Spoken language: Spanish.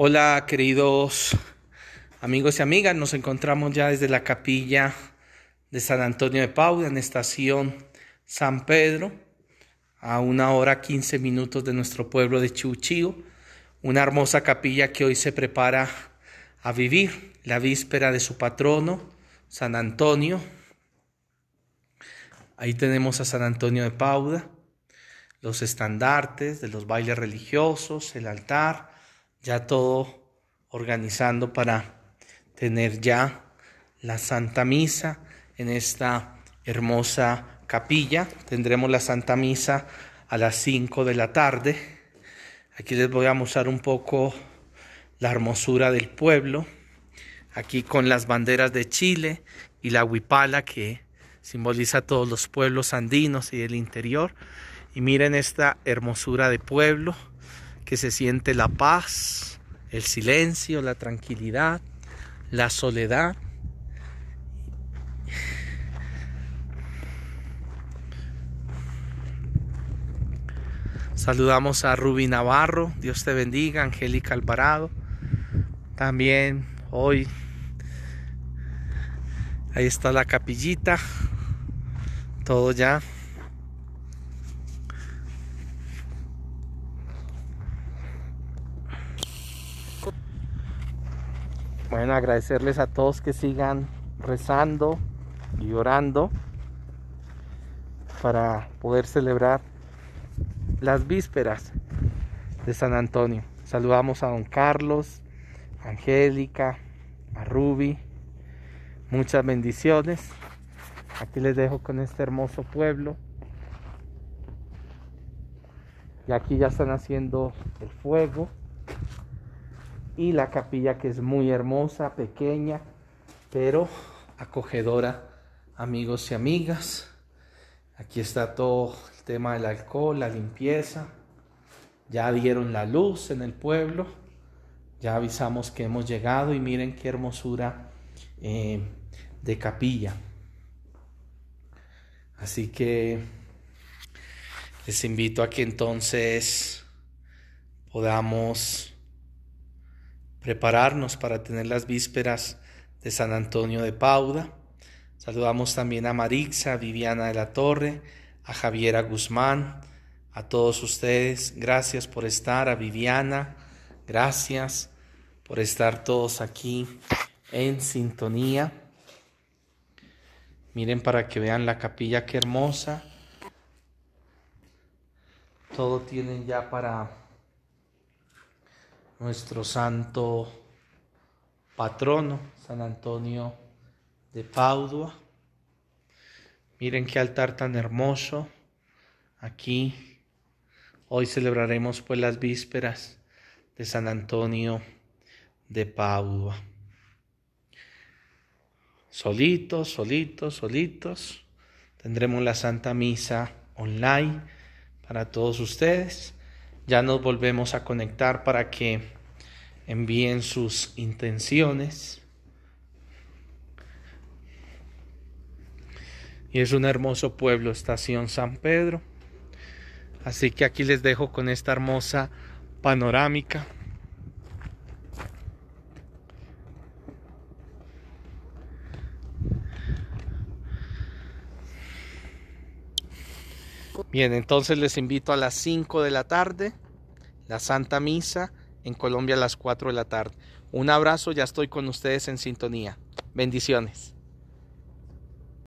Hola queridos amigos y amigas, nos encontramos ya desde la capilla de San Antonio de Pauda, en estación San Pedro, a una hora 15 minutos de nuestro pueblo de Chuchío, una hermosa capilla que hoy se prepara a vivir la víspera de su patrono, San Antonio. Ahí tenemos a San Antonio de Pauda, los estandartes de los bailes religiosos, el altar, ya todo organizando para tener ya la Santa Misa en esta hermosa capilla. Tendremos la Santa Misa a las 5 de la tarde. Aquí les voy a mostrar un poco la hermosura del pueblo. Aquí con las banderas de Chile y la huipala que simboliza todos los pueblos andinos y el interior. Y miren esta hermosura de pueblo que se siente la paz, el silencio, la tranquilidad, la soledad. Saludamos a Rubí Navarro, Dios te bendiga, Angélica Alvarado. También hoy, ahí está la capillita, todo ya bueno, agradecerles a todos que sigan rezando y orando para poder celebrar las vísperas de San Antonio. Saludamos a don Carlos, a Angélica, a Ruby. Muchas bendiciones. Aquí les dejo con este hermoso pueblo. Y aquí ya están haciendo el fuego y la capilla que es muy hermosa, pequeña, pero acogedora, amigos y amigas. Aquí está todo el tema del alcohol, la limpieza. Ya dieron la luz en el pueblo. Ya avisamos que hemos llegado y miren qué hermosura eh, de capilla. Así que les invito a que entonces podamos prepararnos para tener las vísperas de San Antonio de Pauda. Saludamos también a Marixa, a Viviana de la Torre, a Javiera Guzmán, a todos ustedes. Gracias por estar, a Viviana. Gracias por estar todos aquí en sintonía. Miren para que vean la capilla, qué hermosa. Todo tienen ya para nuestro santo patrono, San Antonio de Padua. Miren qué altar tan hermoso. Aquí hoy celebraremos pues las vísperas de San Antonio de Padua. Solitos, solitos, solitos. Tendremos la Santa Misa online para todos ustedes. Ya nos volvemos a conectar para que envíen sus intenciones. Y es un hermoso pueblo, estación San Pedro. Así que aquí les dejo con esta hermosa panorámica. Bien, entonces les invito a las 5 de la tarde, la Santa Misa, en Colombia a las 4 de la tarde. Un abrazo, ya estoy con ustedes en sintonía. Bendiciones.